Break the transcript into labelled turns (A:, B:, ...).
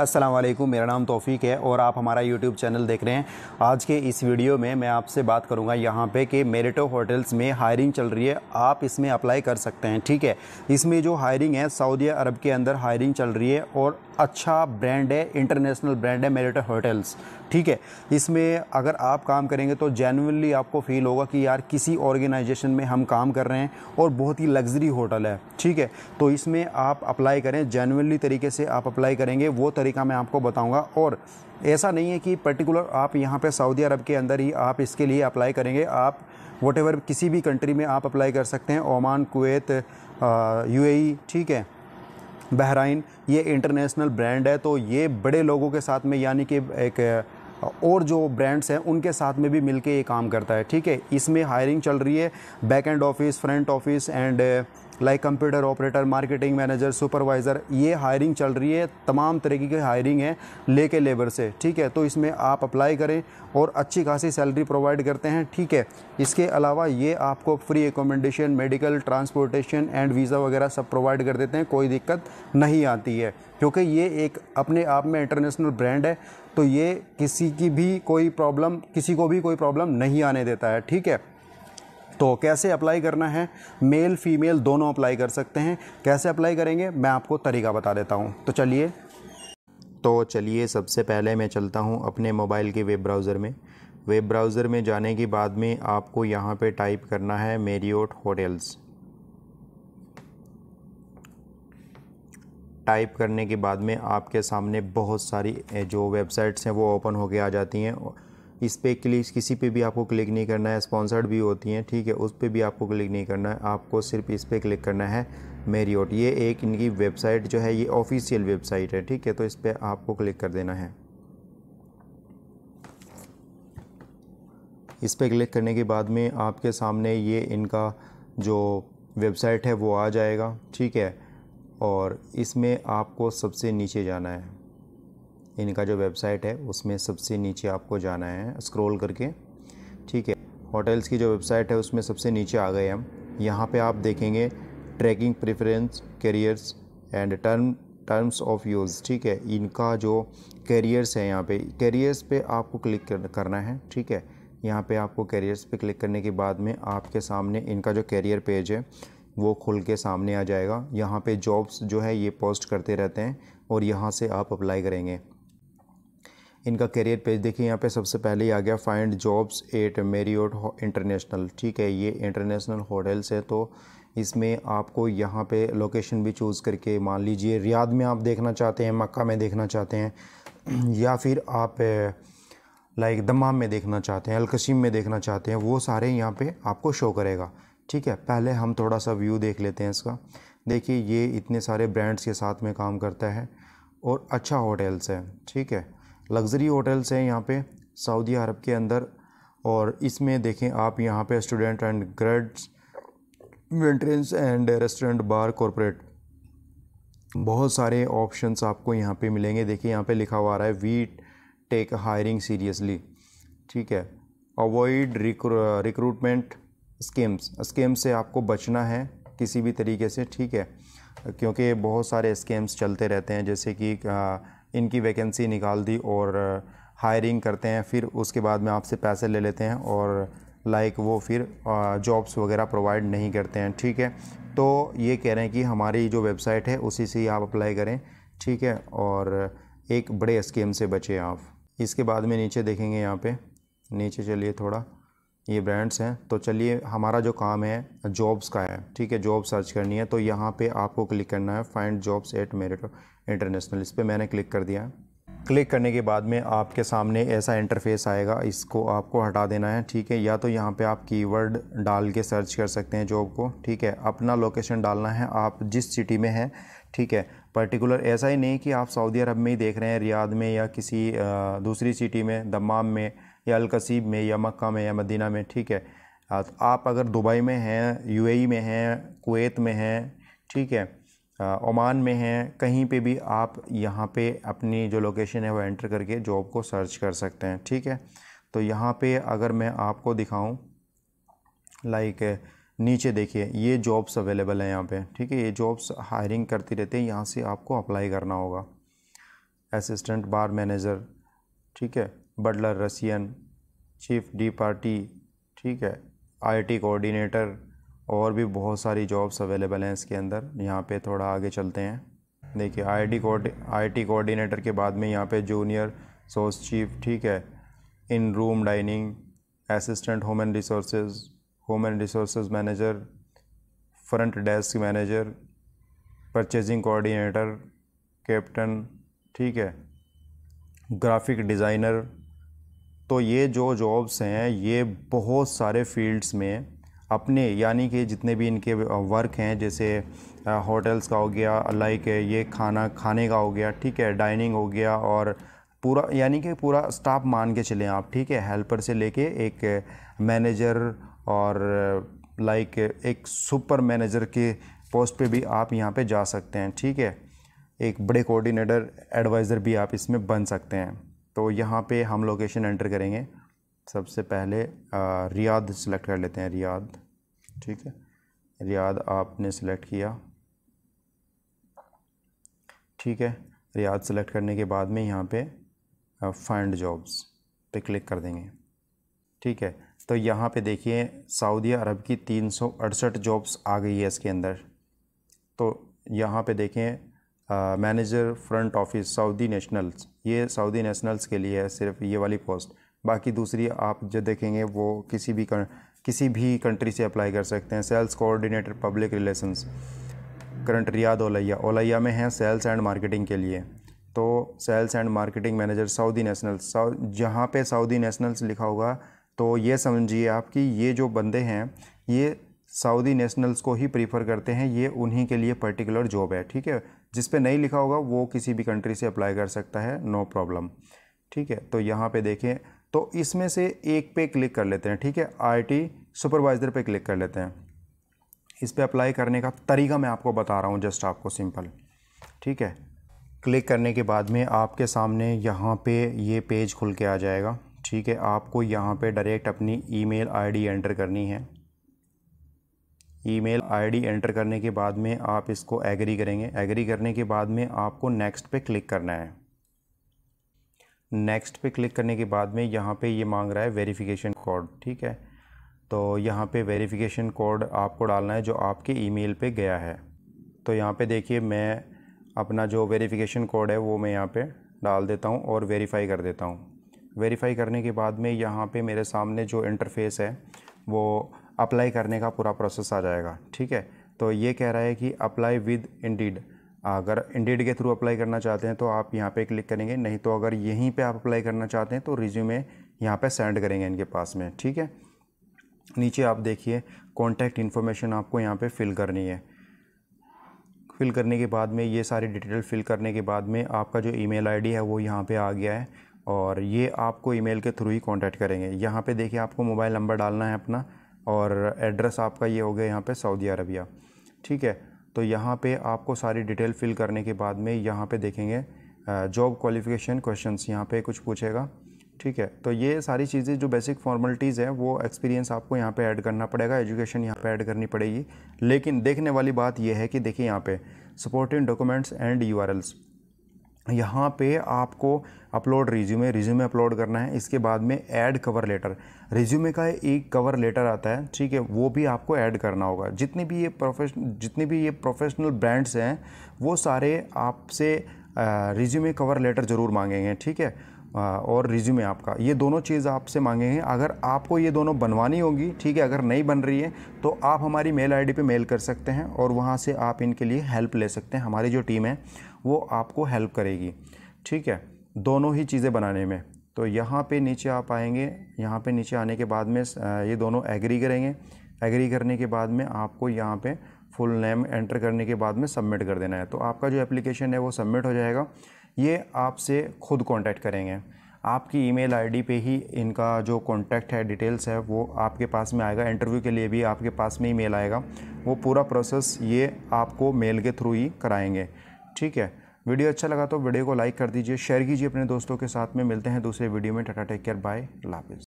A: वालेकुम मेरा नाम तौफीक है और आप हमारा यूट्यूब चैनल देख रहे हैं आज के इस वीडियो में मैं आपसे बात करूंगा यहाँ पे कि मेरिटो होटल्स में हायरिंग चल रही है आप इसमें अप्लाई कर सकते हैं ठीक है इसमें जो हायरिंग है सऊदी अरब के अंदर हायरिंग चल रही है और अच्छा ब्रांड है इंटरनेशनल ब्रांड है मेरिटो होटल्स ठीक है इसमें अगर आप काम करेंगे तो जेनवनली आपको फील होगा कि यार किसी ऑर्गेनाइजेशन में हम काम कर रहे हैं और बहुत ही लग्जरी होटल है ठीक है तो इसमें आप अप्लाई करें जेनवनली तरीके से आप अप्लाई करेंगे वो तरीके तरीका मैं आपको बताऊंगा और ऐसा नहीं है कि पर्टिकुलर आप यहाँ पे सऊदी अरब के अंदर ही आप इसके लिए अप्लाई करेंगे आप वट किसी भी कंट्री में आप अप्लाई कर सकते हैं ओमान कुवैत यू ठीक है बहराइन ये इंटरनेशनल ब्रांड है तो ये बड़े लोगों के साथ में यानी कि एक और जो ब्रांड्स हैं उनके साथ में भी मिलके ये काम करता है ठीक है इसमें हायरिंग चल रही है back end office front office and like computer operator marketing manager supervisor ये हायरिंग चल रही है तमाम तरीके की हायरिंग है लेके लेबर से ठीक है तो इसमें आप अप्लाई करें और अच्छी खासी सैलरी प्रोवाइड करते हैं ठीक है इसके अलावा ये आपको free accommodation medical transportation and visa वगैरह सब प्रोवाइड कर देते हैं कोई दिक्कत नहीं आती है क्योंकि ये एक अपने आप में इंटरनेशनल ब्रांड है तो ये किसी की भी कोई प्रॉब्लम किसी को भी कोई प्रॉब्लम नहीं आने देता है ठीक है तो कैसे अप्लाई करना है मेल फीमेल दोनों अप्लाई कर सकते हैं कैसे अप्लाई करेंगे मैं आपको तरीका बता देता हूँ तो चलिए तो चलिए सबसे पहले मैं चलता हूँ अपने मोबाइल के वेब ब्राउज़र में वेब ब्राउज़र में जाने के बाद में आपको यहाँ पे टाइप करना है मेरियोट होटल्स टाइप करने के बाद में आपके सामने बहुत सारी जो वेबसाइट्स हैं वो ओपन होके आ जाती हैं इस पर क्लिक किसी पे भी आपको क्लिक नहीं करना है स्पॉन्सर्ड भी होती हैं ठीक है उस पर भी आपको क्लिक नहीं करना है आपको सिर्फ इस पर क्लिक करना है मेरियोट ये एक इनकी वेबसाइट जो है ये ऑफिशियल वेबसाइट है ठीक है तो इस पर आपको क्लिक कर देना है इस पर क्लिक करने के बाद में आपके सामने ये इनका जो वेबसाइट है वो आ जाएगा ठीक है और इसमें आपको सबसे नीचे जाना है इनका जो वेबसाइट है उसमें सबसे नीचे आपको जाना है स्क्रॉल करके ठीक है होटल्स की जो वेबसाइट है उसमें सबसे नीचे आ गए हम यहाँ पे आप देखेंगे tracking preference careers and term terms of use ठीक है इनका जो कैरियर्स है यहाँ पे कैरियर्स पे आपको क्लिक करना है ठीक है यहाँ पे आपको कैरियर्स पे क्लिक करने के बाद में आपके सामने इनका जो कैरियर पेज है वो खुल के सामने आ जाएगा यहाँ पे जॉब्स जो है ये पोस्ट करते रहते हैं और यहाँ से आप अप्लाई करेंगे इनका करियर पेज देखिए यहाँ पे सबसे पहले ही आ गया find jobs at Marriott international ठीक है ये इंटरनेशनल होटल्स है तो इसमें आपको यहाँ पे लोकेशन भी चूज़ करके मान लीजिए रियाद में आप देखना चाहते हैं मक्का में देखना चाहते हैं या फिर आप लाइक दमाम में देखना चाहते हैं अलकशीम में देखना चाहते हैं वो सारे यहाँ पे आपको शो करेगा ठीक है पहले हम थोड़ा सा व्यू देख लेते हैं इसका देखिए ये इतने सारे ब्रांड्स के साथ में काम करता है और अच्छा होटल्स है ठीक है लग्ज़री होटल्स हैं यहाँ पे सऊदी अरब के अंदर और इसमें देखें आप यहाँ पे student and grades entrance and restaurant bar corporate बहुत सारे ऑप्शंस आपको यहाँ पे मिलेंगे देखिए यहाँ पे लिखा हुआ रहा है वी टेक हायरिंग सीरियसली ठीक है अवॉइड रिक्रूटमेंट स्कीम्स स्कीम्स से आपको बचना है किसी भी तरीके से ठीक है क्योंकि बहुत सारे स्कीम्स चलते रहते हैं जैसे कि आ, इनकी वैकेंसी निकाल दी और हायरिंग करते हैं फिर उसके बाद में आपसे पैसे ले लेते हैं और लाइक वो फिर जॉब्स वगैरह प्रोवाइड नहीं करते हैं ठीक है तो ये कह रहे हैं कि हमारी जो वेबसाइट है उसी से ही आप अप्लाई करें ठीक है और एक बड़े स्कीम से बचें आप इसके बाद में नीचे देखेंगे यहाँ पे नीचे चलिए थोड़ा ये ब्रांड्स हैं तो चलिए हमारा जो काम है जॉब्स का है ठीक है जॉब सर्च करनी है तो यहाँ पे आपको क्लिक करना है find jobs at Marriott international इस पर मैंने क्लिक कर दिया है क्लिक करने के बाद में आपके सामने ऐसा इंटरफेस आएगा इसको आपको हटा देना है ठीक है या तो यहाँ पे आप कीवर्ड डाल के सर्च कर सकते हैं जॉब को ठीक है अपना लोकेशन डालना है आप जिस सिटी में हैं ठीक है पर्टिकुलर ऐसा ही नहीं कि आप सऊदी अरब में ही देख रहे हैं रियाद में या किसी दूसरी सिटी में दमाम में या अलकसीब में या मक्का में या मदीना में ठीक है तो आप अगर दुबई में हैं यूएई में हैं कुवैत में हैं ठीक है ओमान में हैं कहीं पे भी आप यहाँ पे अपनी जो लोकेशन है वो एंटर करके जॉब को सर्च कर सकते हैं ठीक है तो यहाँ पे अगर मैं आपको दिखाऊँ लाइक नीचे देखिए ये जॉब्स अवेलेबल हैं यहाँ पे ठीक है ये जॉब्स हायरिंग करती रहती है यहाँ से आपको अप्लाई करना होगा असिस्टेंट बार मैनेजर ठीक है butler Russian chef de partie ठीक है आईटी कोऑर्डिनेटर और भी बहुत सारी जॉब्स अवेलेबल हैं इसके अंदर यहाँ पे थोड़ा आगे चलते हैं देखिए आईटी कोड आईटी कोऑर्डिनेटर के बाद में यहाँ पे जूनियर सोर्स चीफ ठीक है in room dining assistant human resources human resources manager front desk manager purchasing coordinator captain ठीक है ग्राफिक डिज़ाइनर तो ये जो जॉब्स हैं ये बहुत सारे फील्ड्स में अपने यानी कि जितने भी इनके वर्क हैं जैसे होटल्स का हो गया लाइक ये खाना खाने का हो गया ठीक है डाइनिंग हो गया और पूरा यानी कि पूरा स्टाफ मान के चलें आप ठीक है हेल्पर से लेके एक मैनेजर और लाइक एक सुपर मैनेजर के पोस्ट पे भी आप यहाँ पे जा सकते हैं ठीक है एक बड़े कोऑर्डिनेटर एडवाइज़र भी आप इसमें बन सकते हैं तो यहाँ पे हम लोकेशन एंटर करेंगे सबसे पहले रियाद सेलेक्ट कर लेते हैं रियाद ठीक है रियाद आपने सेलेक्ट किया ठीक है रियाद सेलेक्ट करने के बाद में यहाँ पे फाइंड जॉब्स पे क्लिक कर देंगे ठीक है तो यहाँ पे देखिए सऊदी अरब की तीन सौ अड़सठ जॉब्स आ गई है इसके अंदर तो यहाँ पे देखें manager front office Saudi nationals ये सऊदी नेशनल्स के लिए है सिर्फ ये वाली पोस्ट बाकी दूसरी आप जो देखेंगे वो किसी भी कर, किसी भी कंट्री से अप्लाई कर सकते हैं sales coordinator public relations current Riyadh Olaya Olaya में है सेल्स एंड मार्केटिंग के लिए तो sales and marketing manager Saudi nationals जहाँ पे सऊदी नेशनल्स लिखा होगा तो ये समझिए आप कि ये जो बंदे हैं ये सऊदी नेशनल्स को ही प्रीफर करते हैं ये उन्हीं के लिए पर्टिकुलर जॉब है ठीक है जिस पे नहीं लिखा होगा वो किसी भी कंट्री से अप्लाई कर सकता है नो प्रॉब्लम ठीक है तो यहाँ पे देखें तो इसमें से एक पे क्लिक कर लेते हैं ठीक है आईटी सुपरवाइज़र पे क्लिक कर लेते हैं इस पर अप्लाई करने का तरीका मैं आपको बता रहा हूँ जस्ट आपको सिंपल ठीक है क्लिक करने के बाद में आपके सामने यहाँ पे ये पेज खुल के आ जाएगा ठीक है आपको यहाँ पे डायरेक्ट अपनी ईमेल आईडी एंटर करनी है ईमेल आईडी एंटर करने के बाद में आप इसको एग्री करेंगे एग्री करने के बाद में आपको नेक्स्ट पे क्लिक करना है नेक्स्ट पे क्लिक करने के बाद में यहाँ पे ये मांग रहा है वेरिफिकेशन कोड ठीक है तो यहाँ पे वेरिफिकेशन कोड आपको डालना है जो आपके ईमेल पे गया है तो यहाँ पे देखिए मैं अपना जो वेरीफिकेशन कोड है वो मैं यहाँ पर डाल देता हूँ और वेरीफाई कर देता हूँ वेरीफाई करने के बाद में यहाँ पर मेरे सामने जो इंटरफेस है वो अप्लाई करने का पूरा प्रोसेस आ जाएगा ठीक है तो ये कह रहा है कि अप्लाई विद इंडीड अगर इंडीड के थ्रू अप्लाई करना चाहते हैं तो आप यहाँ पे क्लिक करेंगे नहीं तो अगर यहीं पे आप अप्लाई करना चाहते हैं तो रिज्यूमे यहाँ पे सेंड करेंगे इनके पास में ठीक है नीचे आप देखिए कॉन्टैक्ट इन्फॉर्मेशन आपको यहाँ पे फिल करनी है फिल करने के बाद में ये सारी डिटेल फिल करने के बाद में आपका जो ई मेल है वो यहाँ पर आ गया है और ये आपको ईमेल के थ्रू ही कांटेक्ट करेंगे यहाँ पे देखिए आपको मोबाइल नंबर डालना है अपना और एड्रेस आपका ये हो गया यहाँ पे सऊदी अरबिया ठीक है तो यहाँ पे आपको सारी डिटेल फिल करने के बाद में यहाँ पे देखेंगे जॉब क्वालिफ़िकेशन क्वेश्चन यहाँ पे कुछ पूछेगा ठीक है तो ये सारी चीज़ें जो बेसिक फॉर्मेलिटीज़ है वो एक्सपीरियंस आपको यहाँ पे ऐड करना पड़ेगा एजुकेशन यहाँ पे ऐड करनी पड़ेगी लेकिन देखने वाली बात यह है कि देखिए यहाँ पे सपोर्टिंग डॉक्यूमेंट्स एंड यू यहाँ पे आपको अपलोड रिज्यूमे रिज्यूमे अपलोड करना है इसके बाद में ऐड कवर लेटर रिज्यूमे का एक कवर लेटर आता है ठीक है वो भी आपको ऐड करना होगा जितने भी ये प्रोफेश जितने भी ये प्रोफेशनल ब्रांड्स हैं वो सारे आपसे रिज्यूमे कवर लेटर ज़रूर मांगेंगे ठीक है और रिज्यूमे आपका ये दोनों चीज़ आपसे मांगेंगे अगर आपको ये दोनों बनवानी होगी ठीक है अगर नहीं बन रही है तो आप हमारी मेल आईडी पे मेल कर सकते हैं और वहाँ से आप इनके लिए हेल्प ले सकते हैं हमारी जो टीम है वो आपको हेल्प करेगी ठीक है दोनों ही चीज़ें बनाने में तो यहाँ पे नीचे आप आएंगे यहाँ पे नीचे आने के बाद में ये दोनों एग्री करेंगे एग्री करने के बाद में आपको यहाँ पे फुल नेम एंटर करने के बाद में सबमिट कर देना है तो आपका जो एप्लीकेशन है वो सबमिट हो जाएगा ये आपसे खुद कांटेक्ट करेंगे आपकी ईमेल आईडी पे ही इनका जो कॉन्टैक्ट है डिटेल्स है वो आपके पास में आएगा इंटरव्यू के लिए भी आपके पास में मेल आएगा वो पूरा प्रोसेस ये आपको मेल के थ्रू ही कराएँगे ठीक है वीडियो अच्छा लगा तो वीडियो को लाइक कर दीजिए शेयर कीजिए अपने दोस्तों के साथ में मिलते हैं दूसरे वीडियो में टाटा टेक केयर बाय लाफिज